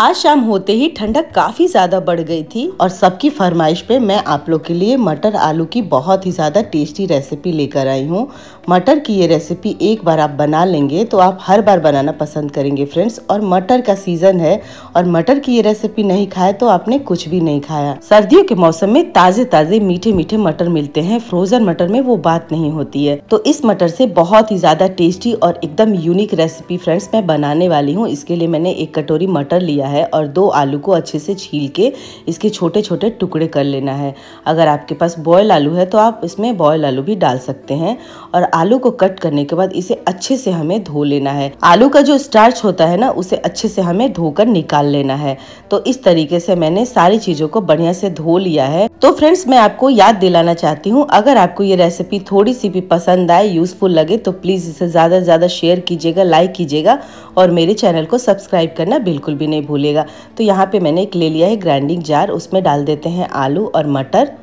आज शाम होते ही ठंडक काफी ज्यादा बढ़ गई थी और सबकी फरमाइश पे मैं आप लोग के लिए मटर आलू की बहुत ही ज्यादा टेस्टी रेसिपी लेकर आई हूँ मटर की ये रेसिपी एक बार आप बना लेंगे तो आप हर बार बनाना पसंद करेंगे फ्रेंड्स और मटर का सीजन है और मटर की ये रेसिपी नहीं खाए तो आपने कुछ भी नहीं खाया सर्दियों के मौसम में ताजे ताजे मीठे मीठे मटर मिलते हैं फ्रोजन मटर में वो बात नहीं होती है तो इस मटर से बहुत ही ज्यादा टेस्टी और एकदम यूनिक रेसिपी फ्रेंड्स मैं बनाने वाली हूँ इसके लिए मैंने एक कटोरी मटर लिया है और दो आलू को अच्छे से छील के इसके छोटे छोटे टुकड़े कर लेना है अगर आपके पास बॉयल आलू है तो आप इसमें बॉयल आलू भी डाल सकते हैं और आलू को कट करने के बाद इसे अच्छे से हमें धो लेना है आलू का जो स्टार्च होता है ना उसे अच्छे से हमें धोकर निकाल लेना है तो इस तरीके से मैंने सारी चीजों को बढ़िया से धो लिया है तो फ्रेंड्स मैं आपको याद दिलाना चाहती हूँ अगर आपको ये रेसिपी थोड़ी सी भी पसंद आए यूजफुल लगे तो प्लीज इसे ज्यादा से ज्यादा शेयर कीजिएगा लाइक कीजिएगा और मेरे चैनल को सब्सक्राइब करना बिल्कुल भी नहीं भूलेगा तो यहाँ पे मैंने एक ले लिया है ग्राइंडिंग जार उसमें डाल देते हैं आलू और मटर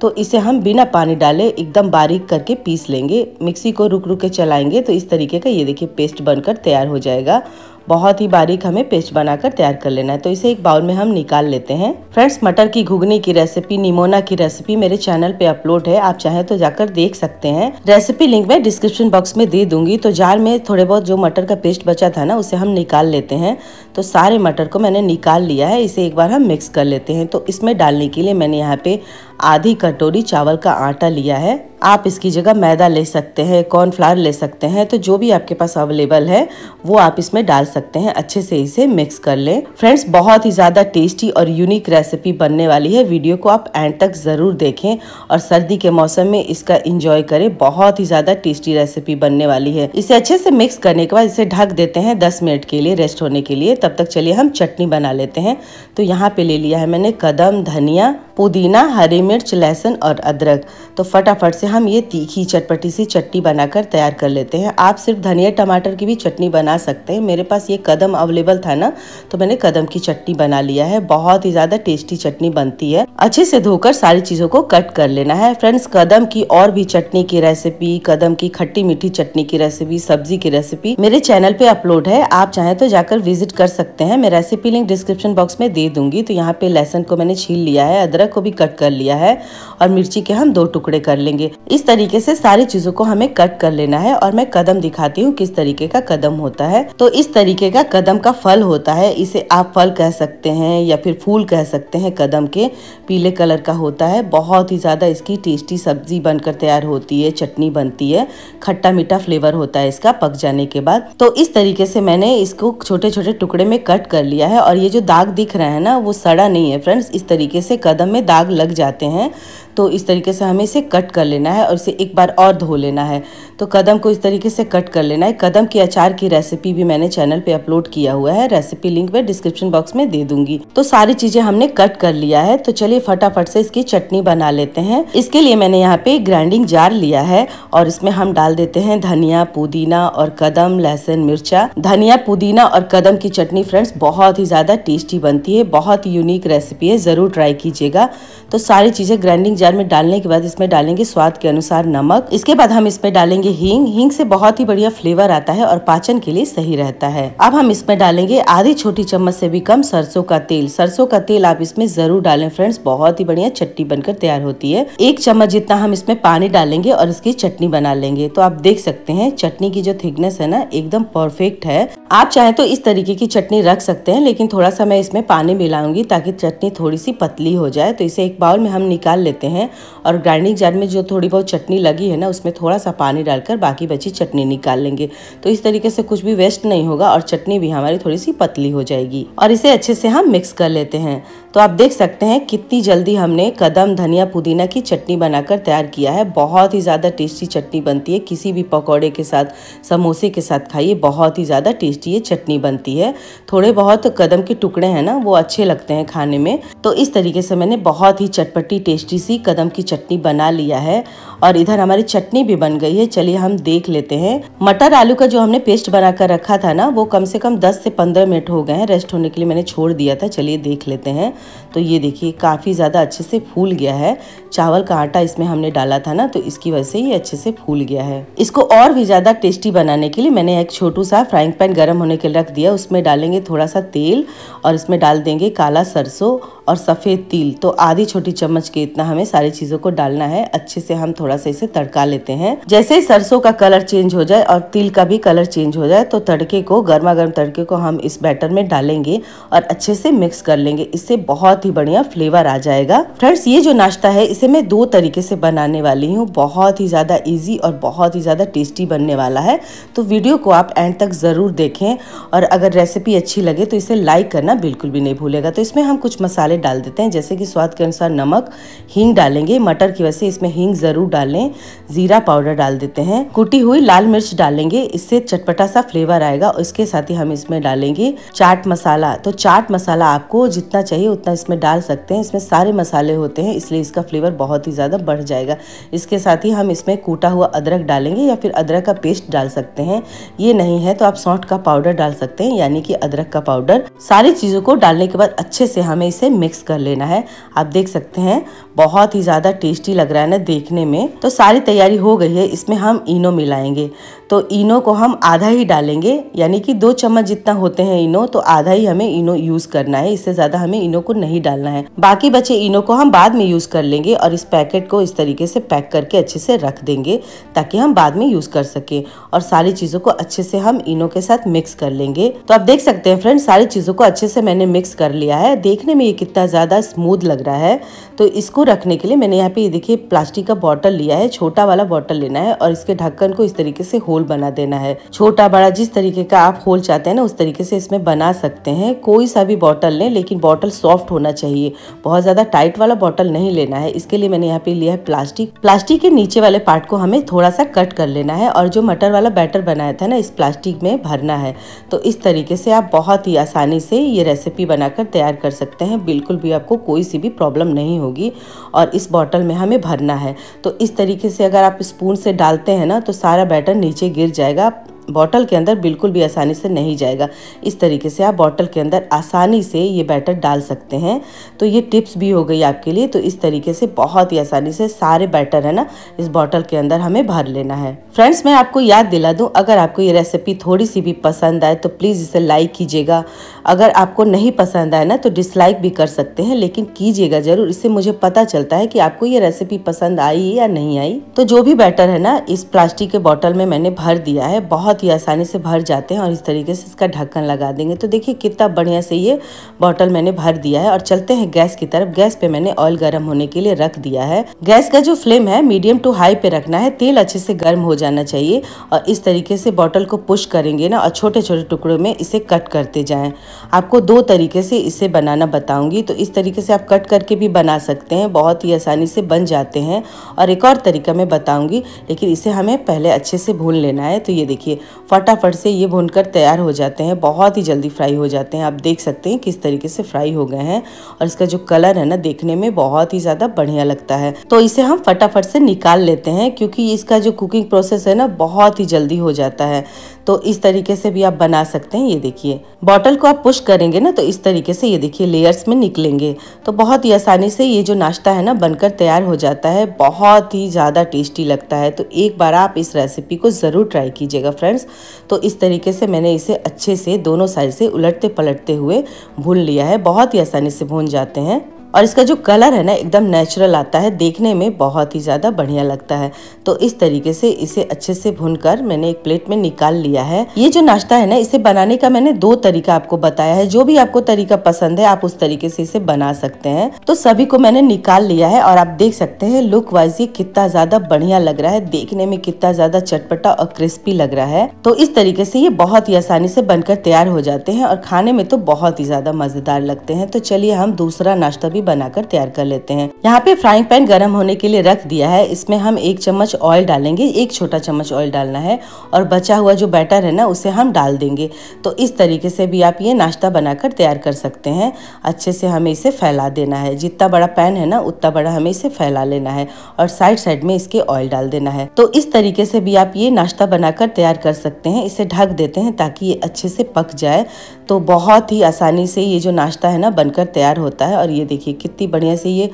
तो इसे हम बिना पानी डाले एकदम बारीक करके पीस लेंगे मिक्सी को रुक रुक के चलाएंगे तो इस तरीके का ये देखिए पेस्ट बनकर तैयार हो जाएगा बहुत ही बारीक हमें पेस्ट बनाकर तैयार कर लेना है तो इसे एक बाउल में हम निकाल लेते हैं फ्रेंड्स मटर की घुगनी की रेसिपी निमोना की रेसिपी मेरे चैनल पे अपलोड है आप चाहे तो जाकर देख सकते हैं रेसिपी लिंक मैं डिस्क्रिप्शन बॉक्स में दे दूंगी तो जार में थोड़े बहुत जो मटर का पेस्ट बचा था ना उसे हम निकाल लेते हैं तो सारे मटर को मैंने निकाल लिया है इसे एक बार हम मिक्स कर लेते हैं तो इसमें डालने के लिए मैंने यहाँ पे आधी कटोरी चावल का आटा लिया है आप इसकी जगह मैदा ले सकते हैं कॉर्नफ्लावर ले सकते हैं तो जो भी आपके पास अवेलेबल है वो आप इसमें डाल सकते हैं अच्छे से इसे मिक्स कर लें फ्रेंड्स बहुत ही ज़्यादा टेस्टी और यूनिक रेसिपी बनने वाली है वीडियो को आप एंड तक ज़रूर देखें और सर्दी के मौसम में इसका इंजॉय करें बहुत ही ज़्यादा टेस्टी रेसिपी बनने वाली है इसे अच्छे से मिक्स करने के बाद इसे ढक देते हैं दस मिनट के लिए रेस्ट होने के लिए तब तक चलिए हम चटनी बना लेते हैं तो यहाँ पे ले लिया है मैंने कदम धनिया पुदीना हरी मिर्च लहसुन और अदरक तो फटाफट से हम ये तीखी चटपटी सी चटनी बनाकर तैयार कर लेते हैं आप सिर्फ धनिया टमाटर की भी चटनी बना सकते हैं मेरे पास ये कदम अवेलेबल था ना तो मैंने कदम की चटनी बना लिया है बहुत ही ज़्यादा टेस्टी चटनी बनती है अच्छे से धोकर सारी चीज़ों को कट कर लेना है फ्रेंड्स कदम की और भी चटनी की रेसिपी कदम की खट्टी मीठी चटनी की रेसिपी सब्जी की रेसिपी मेरे चैनल पे अपलोड है आप चाहें तो जाकर विजिट कर सकते हैं मैं रेसिपी लिंक डिस्क्रिप्शन बॉक्स में दे दूंगी तो यहाँ पे लहसन को मैंने छील लिया है अदरक को भी कट कर लिया लिया है और मिर्ची के हम दो टुकड़े कर लेंगे इस तरीके से सारी चीजों को हमें कट कर लेना है और मैं कदम दिखाती हूँ किस तरीके का कदम होता है तो इस तरीके का कदम का फल होता है इसे आप फल कह सकते हैं या फिर फूल कह सकते हैं कदम के पीले कलर का होता है बहुत ही ज़्यादा इसकी टेस्टी सब्जी बनकर तैयार होती है चटनी बनती है खट्टा मीठा फ्लेवर होता है इसका पक जाने के बाद तो इस तरीके से मैंने इसको छोटे छोटे टुकड़े में कट कर लिया है और ये जो दाग दिख रहा है ना वो सड़ा नहीं है फ्रेंड्स इस तरीके से कदम में दाग लग जाते सकते हैं तो इस तरीके से हमें इसे कट कर लेना है और इसे एक बार और धो लेना है तो कदम को इस तरीके से कट कर लेना है कदम की अचार की रेसिपी भी मैंने चैनल पे अपलोड किया हुआ है रेसिपी लिंक मैं डिस्क्रिप्शन बॉक्स में दे दूंगी तो सारी चीजें हमने कट कर लिया है तो चलिए फटाफट से इसकी चटनी बना लेते हैं इसके लिए मैंने यहाँ पे ग्राइंडिंग जार लिया है और इसमें हम डाल देते हैं धनिया पुदीना और कदम लहसुन मिर्चा धनिया पुदीना और कदम की चटनी फ्रेंड्स बहुत ही ज्यादा टेस्टी बनती है बहुत ही यूनिक रेसिपी है जरूर ट्राई कीजिएगा तो सारी चीज़ें ग्राइंडिंग जार में डालने के बाद इसमें डालेंगे स्वाद के अनुसार नमक इसके बाद हम इसमें डालेंगे हींग हींग से बहुत ही बढ़िया फ्लेवर आता है और पाचन के लिए सही रहता है अब हम इसमें डालेंगे आधी छोटी चम्मच से भी कम सरसों का तेल सरसों का तेल आप इसमें जरूर डालें फ्रेंड्स बहुत ही बढ़िया चटनी बनकर तैयार होती है एक चम्मच जितना हम इसमें पानी डालेंगे और इसकी चटनी बना लेंगे तो आप देख सकते हैं चटनी की जो थिकनेस है ना एकदम परफेक्ट है आप चाहे तो इस तरीके की चटनी रख सकते हैं लेकिन थोड़ा सा मैं इसमें पानी मिलाऊंगी ताकि चटनी थोड़ी सी पतली हो जाए तो इसे एक बाउल में हम निकाल लेते हैं और ग्राइंडिंग जार में जो थोड़ी बहुत चटनी लगी है ना उसमें थोड़ा सा पानी डालकर बाकी बची चटनी निकाल लेंगे तो इस तरीके से कुछ भी वेस्ट नहीं होगा और चटनी भी हमारी थोड़ी सी पतली हो जाएगी और इसे अच्छे से हम मिक्स कर लेते हैं तो आप देख सकते हैं कितनी जल्दी हमने कदम धनिया पुदीना की चटनी बनाकर तैयार किया है बहुत ही ज़्यादा टेस्टी चटनी बनती है किसी भी पकौड़े के साथ समोसे के साथ खाइए बहुत ही ज़्यादा टेस्टी ये चटनी बनती है थोड़े बहुत कदम के टुकड़े हैं ना वो अच्छे लगते हैं खाने में तो इस तरीके से मैंने बहुत ही चटपटी टेस्टी सी कदम की चटनी बना लिया है और इधर हमारी चटनी भी बन गई है चलिए हम देख लेते हैं मटर आलू का जो हमने पेस्ट बनाकर रखा था ना वो कम से कम 10 से 15 मिनट हो गए हैं रेस्ट होने के लिए मैंने छोड़ दिया था चलिए देख लेते हैं तो ये देखिए काफ़ी ज़्यादा अच्छे से फूल गया है चावल का आटा इसमें हमने डाला था ना तो इसकी वजह से ये अच्छे से फूल गया है इसको और भी ज़्यादा टेस्टी बनाने के लिए मैंने एक छोटू सा फ्राइंग पैन गर्म होने के लिए रख दिया उसमें डालेंगे थोड़ा सा तेल और इसमें डाल देंगे काला सरसों और सफ़ेद तिल तो आधी छोटी चम्मच के इतना हमें सारी चीज़ों को डालना है अच्छे से हम थोड़ा सा इसे तड़का लेते हैं जैसे ही सरसों का कलर चेंज हो जाए और तिल का भी कलर चेंज हो जाए तो तड़के को गर्मा गर्म तड़के को हम इस बैटर में डालेंगे और अच्छे से मिक्स कर लेंगे इससे बहुत बहुत ही बढ़िया फ्लेवर आ जाएगा फ्रेंड्स ये जो नाश्ता है इसे मैं दो तरीके से बनाने वाली हूँ बहुत ही ज़्यादा ईजी और बहुत ही ज़्यादा टेस्टी बनने वाला है तो वीडियो को आप एंड तक ज़रूर देखें और अगर रेसिपी अच्छी लगे तो इसे लाइक करना बिल्कुल भी नहीं भूलेगा तो इसमें हम कुछ मसाले डाल देते हैं जैसे कि स्वाद के अनुसार नमक हींग डालेंगे मटर की वजह से इसमें हींग ज़रूर डालें ज़ीरा पाउडर डाल देते हैं कुटी हुई लाल मिर्च डालेंगे इससे चटपटा सा फ्लेवर आएगा और इसके साथ ही हम इसमें डालेंगे चाट मसाला तो चाट मसाला आपको जितना चाहिए जितना इसमें डाल सकते हैं इसमें सारे मसाले होते हैं इसलिए इसका फ्लेवर बहुत ही ज़्यादा बढ़ जाएगा इसके साथ ही हम इसमें कूटा हुआ अदरक डालेंगे या फिर अदरक का पेस्ट डाल सकते हैं ये नहीं है तो आप सौंठ का पाउडर डाल सकते हैं यानी कि अदरक का पाउडर सारी चीज़ों को डालने के बाद अच्छे से हमें इसे मिक्स कर लेना है आप देख सकते हैं बहुत ही ज़्यादा टेस्टी लग रहा है ना देखने में तो सारी तैयारी हो गई है इसमें हम इनो मिलाएंगे तो इनो को हम आधा ही डालेंगे यानी कि दो चम्मच जितना होते हैं इनो तो आधा ही हमें इनो यूज़ करना है इससे ज़्यादा हमें इनो को नहीं डालना है बाकी बचे इनो को हम बाद में यूज़ कर लेंगे और इस पैकेट को इस तरीके से पैक करके अच्छे से रख देंगे ताकि हम बाद में यूज़ कर सके और सारी चीज़ों को अच्छे से हम इनो के साथ मिक्स कर लेंगे तो आप देख सकते हैं फ्रेंड सारी चीज़ों को अच्छे से मैंने मिक्स कर लिया है देखने में ये कितना ज़्यादा स्मूथ लग रहा है तो इसको रखने के लिए मैंने यहाँ पे देखिए प्लास्टिक का बॉटल लिया है छोटा वाला बॉटल लेना है और इसके ढक्कन को इस तरीके से हो होल बना देना है छोटा बड़ा जिस तरीके का आप होल चाहते हैं ना उस तरीके से इसमें बना सकते हैं कोई सा भी बॉटल लें लेकिन बॉटल सॉफ्ट होना चाहिए बहुत ज़्यादा टाइट वाला बॉटल नहीं लेना है इसके लिए मैंने यहाँ पे लिया है प्लास्टिक प्लास्टिक के नीचे वाले पार्ट को हमें थोड़ा सा कट कर लेना है और जो मटर वाला बैटर बनाया था ना इस प्लास्टिक में भरना है तो इस तरीके से आप बहुत ही आसानी से ये रेसिपी बनाकर तैयार कर सकते हैं बिल्कुल भी आपको कोई सी भी प्रॉब्लम नहीं होगी और इस बॉटल में हमें भरना है तो इस तरीके से अगर आप स्पून से डालते हैं ना तो सारा बैटर नीचे नीचे गिर जाएगा बॉटल के अंदर बिल्कुल भी आसानी से नहीं जाएगा इस तरीके से आप बॉटल के अंदर आसानी से ये बैटर डाल सकते हैं तो ये टिप्स भी हो गई आपके लिए तो इस तरीके से बहुत ही आसानी से सारे बैटर है ना इस बॉटल के अंदर हमें भर लेना है फ्रेंड्स मैं आपको याद दिला दूँ अगर आपको ये रेसिपी थोड़ी सी भी पसंद आए तो प्लीज़ इसे लाइक कीजिएगा अगर आपको नहीं पसंद आए ना तो डिसलाइक भी कर सकते हैं लेकिन कीजिएगा ज़रूर इससे मुझे पता चलता है कि आपको ये रेसिपी पसंद आई या नहीं आई तो जो भी बैटर है ना इस प्लास्टिक के बॉटल में मैंने भर दिया है बहुत बहुत ही आसानी से भर जाते हैं और इस तरीके से इसका ढक्कन लगा देंगे तो देखिए कितना बढ़िया से ये बॉटल मैंने भर दिया है और चलते हैं गैस की तरफ गैस पे मैंने ऑयल गर्म होने के लिए रख दिया है गैस का जो फ्लेम है मीडियम टू हाई पे रखना है तेल अच्छे से गर्म हो जाना चाहिए और इस तरीके से बॉटल को पुश करेंगे ना और छोटे छोटे टुकड़ों में इसे कट करते जाए आपको दो तरीके से इसे बनाना बताऊंगी तो इस तरीके से आप कट करके भी बना सकते हैं बहुत ही आसानी से बन जाते हैं और एक और तरीका मैं बताऊंगी लेकिन इसे हमें पहले अच्छे से भून लेना है तो ये देखिए फटाफट से ये भुनकर तैयार हो जाते हैं बहुत ही जल्दी फ्राई हो जाते हैं आप देख सकते हैं किस तरीके से फ्राई हो गए हैं और इसका जो कलर है ना देखने में बहुत ही ज़्यादा बढ़िया लगता है तो इसे हम फटाफट से निकाल लेते हैं क्योंकि इसका जो कुकिंग प्रोसेस है ना बहुत ही जल्दी हो जाता है तो इस तरीके से भी आप बना सकते हैं ये देखिए बॉटल को आप पुश करेंगे ना तो इस तरीके से ये देखिए लेयर्स में निकलेंगे तो बहुत ही आसानी से ये जो नाश्ता है ना बनकर तैयार हो जाता है बहुत ही ज़्यादा टेस्टी लगता है तो एक बार आप इस रेसिपी को ज़रूर ट्राई कीजिएगा फ्रेंड फ्रेंड्स तो इस तरीके से मैंने इसे अच्छे से दोनों साइड से उलटते पलटते हुए भून लिया है बहुत ही आसानी से भून जाते हैं और इसका जो कलर है ना एकदम नेचुरल आता है देखने में बहुत ही ज़्यादा बढ़िया लगता है तो इस तरीके से इसे अच्छे से भूनकर मैंने एक प्लेट में निकाल लिया है ये जो नाश्ता है ना इसे बनाने का मैंने दो तरीका आपको बताया है जो भी आपको तरीका पसंद है आप उस तरीके से इसे बना सकते हैं तो सभी को मैंने निकाल लिया है और आप देख सकते हैं लुक वाइज ये कितना ज़्यादा बढ़िया लग रहा है देखने में कितना ज़्यादा चटपटा और क्रिस्पी लग रहा है तो इस तरीके से ये बहुत ही आसानी से बनकर तैयार हो जाते हैं और खाने में तो बहुत ही ज़्यादा मज़ेदार लगते हैं तो चलिए हम दूसरा नाश्ता भी बनाकर तैयार कर लेते हैं यहाँ पे फ्राइंग पैन गर्म होने के लिए रख दिया है इसमें हम एक चम्मच ऑयल डालेंगे एक छोटा चम्मच ऑयल डालना है और बचा हुआ जो बैटर है ना उसे हम डाल देंगे तो इस तरीके से भी आप ये नाश्ता बनाकर तैयार कर सकते हैं अच्छे से हमें इसे फैला देना है जितना बड़ा पैन है ना उतना बड़ा हमें इसे फैला लेना है और साइड साइड में इसके ऑयल डाल देना है तो इस तरीके से भी आप ये नाश्ता बनाकर तैयार कर सकते हैं इसे ढक देते हैं ताकि ये अच्छे से पक जाए तो बहुत ही आसानी से ये जो नाश्ता है ना बनकर तैयार होता है और ये देखिए कितनी बढ़िया से ये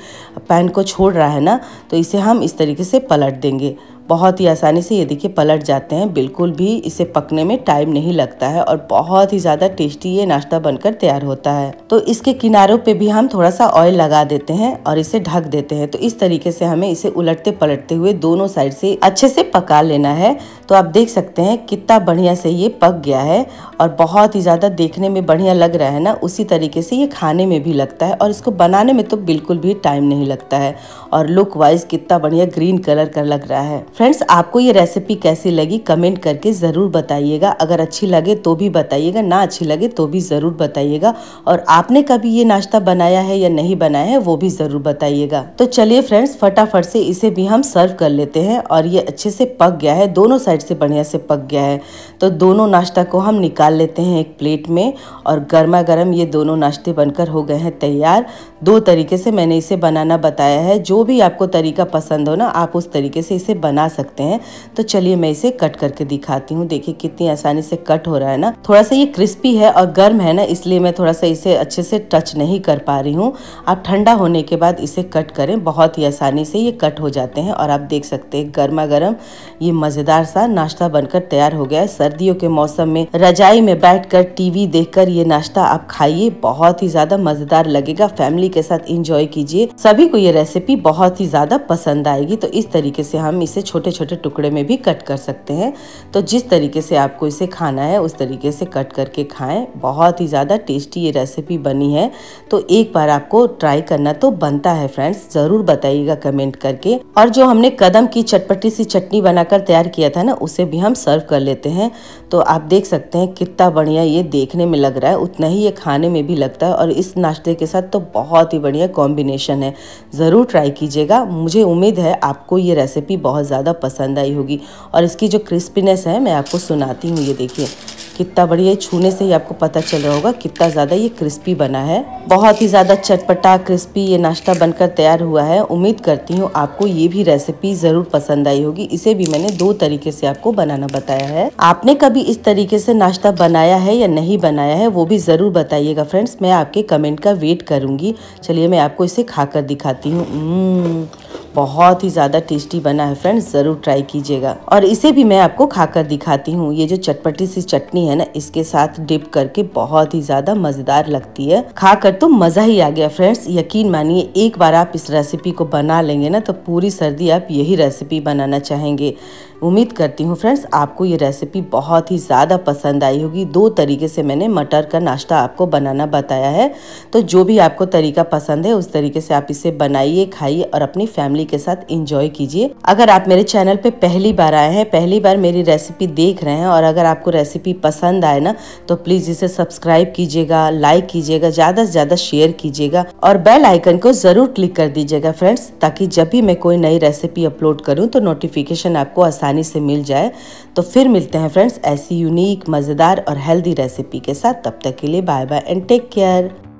पैन को छोड़ रहा है ना तो इसे हम इस तरीके से पलट देंगे बहुत ही आसानी से ये देखिए पलट जाते हैं बिल्कुल भी इसे पकने में टाइम नहीं लगता है और बहुत ही ज़्यादा टेस्टी ये नाश्ता बनकर तैयार होता है तो इसके किनारों पे भी हम थोड़ा सा ऑयल लगा देते हैं और इसे ढक देते हैं तो इस तरीके से हमें इसे उलटते पलटते हुए दोनों साइड से अच्छे से पका लेना है तो आप देख सकते हैं कितना बढ़िया से ये पक गया है और बहुत ही ज़्यादा देखने में बढ़िया लग रहा है ना उसी तरीके से ये खाने में भी लगता है और इसको बनाने में तो बिल्कुल भी टाइम नहीं लगता है और लुक वाइज कितना बढ़िया ग्रीन कलर का लग रहा है फ्रेंड्स आपको ये रेसिपी कैसी लगी कमेंट करके ज़रूर बताइएगा अगर अच्छी लगे तो भी बताइएगा ना अच्छी लगे तो भी ज़रूर बताइएगा और आपने कभी ये नाश्ता बनाया है या नहीं बनाया है वो भी ज़रूर बताइएगा तो चलिए फ्रेंड्स फटाफट से इसे भी हम सर्व कर लेते हैं और ये अच्छे से पक गया है दोनों साइड से बढ़िया से पक गया है तो दोनों नाश्ता को हम निकाल लेते हैं एक प्लेट में और गर्मा गर्म ये दोनों नाश्ते बनकर हो गए हैं तैयार दो तरीके से मैंने इसे बनाना बताया है जो भी आपको तरीका पसंद हो ना आप उस तरीके से इसे बना बना सकते हैं तो चलिए मैं इसे कट करके दिखाती हूँ देखिए कितनी आसानी से कट हो रहा है ना थोड़ा सा ये क्रिस्पी है और गर्म है ना इसलिए मैं थोड़ा सा इसे अच्छे से टच नहीं कर पा रही हूँ आप ठंडा होने के बाद इसे कट करें बहुत ही आसानी से ये कट हो जाते हैं और आप देख सकते हैं गर्मा गर्म ये मज़ेदार सा नाश्ता बनकर तैयार हो गया है सर्दियों के मौसम में रजाई में कर टीवी देखकर ये नाश्ता आप खाइए बहुत ही ज़्यादा मज़ेदार लगेगा फैमिली के साथ इंजॉय कीजिए सभी को ये रेसिपी बहुत ही ज़्यादा पसंद आएगी तो इस तरीके से हम इसे छोटे छोटे टुकड़े में भी कट कर सकते हैं तो जिस तरीके से आपको इसे खाना है उस तरीके से कट करके खाएं बहुत ही ज़्यादा टेस्टी ये रेसिपी बनी है तो एक बार आपको ट्राई करना तो बनता है फ्रेंड्स ज़रूर बताइएगा कमेंट करके और जो हमने कदम की चटपटी सी चटनी बनाकर तैयार किया था ना उसे भी हम सर्व कर लेते हैं तो आप देख सकते हैं कितना बढ़िया ये देखने में लग रहा है उतना ही ये खाने में भी लगता है और इस नाश्ते के साथ तो बहुत ही बढ़िया कॉम्बिनेशन है ज़रूर ट्राई कीजिएगा मुझे उम्मीद है आपको ये रेसिपी बहुत ज़्यादा ज़्यादा पसंद आई होगी और इसकी जो क्रिस्पीनेस है मैं आपको सुनाती हूँ ये देखिए कितना बढ़िया छूने से ही आपको पता चल रहा होगा कितना ज़्यादा ये क्रिस्पी बना है बहुत ही ज़्यादा चटपटा क्रिस्पी ये नाश्ता बनकर तैयार हुआ है उम्मीद करती हूँ आपको ये भी रेसिपी ज़रूर पसंद आई होगी इसे भी मैंने दो तरीके से आपको बनाना बताया है आपने कभी इस तरीके से नाश्ता बनाया है या नहीं बनाया है वो भी ज़रूर बताइएगा फ्रेंड्स मैं आपके कमेंट का वेट करूँगी चलिए मैं आपको इसे खा दिखाती हूँ बहुत ही ज़्यादा टेस्टी बना है फ्रेंड्स ज़रूर ट्राई कीजिएगा और इसे भी मैं आपको खाकर दिखाती हूँ ये जो चटपटी सी चटनी है ना इसके साथ डिप करके बहुत ही ज़्यादा मज़ेदार लगती है खाकर तो मज़ा ही आ गया फ्रेंड्स यकीन मानिए एक बार आप इस रेसिपी को बना लेंगे ना तो पूरी सर्दी आप यही रेसिपी बनाना चाहेंगे उम्मीद करती हूँ फ्रेंड्स आपको ये रेसिपी बहुत ही ज़्यादा पसंद आई होगी दो तरीके से मैंने मटर का नाश्ता आपको बनाना बताया है तो जो भी आपको तरीका पसंद है उस तरीके से आप इसे बनाइए खाइए और अपनी फैमिली के साथ इंजॉय कीजिए अगर आप मेरे चैनल पर पहली बार आए हैं पहली बार मेरी रेसिपी देख रहे हैं और अगर आपको रेसिपी पसंद आए ना तो प्लीज़ इसे सब्सक्राइब कीजिएगा लाइक कीजिएगा ज़्यादा से ज़्यादा शेयर कीजिएगा और बेल आइकन को ज़रूर क्लिक कर दीजिएगा फ्रेंड्स ताकि जब भी मैं कोई नई रेसिपी अपलोड करूँ तो नोटिफिकेशन आपको आसान आसानी से मिल जाए तो फिर मिलते हैं फ्रेंड्स ऐसी यूनिक मज़ेदार और हेल्दी रेसिपी के साथ तब तक के लिए bye bye and take care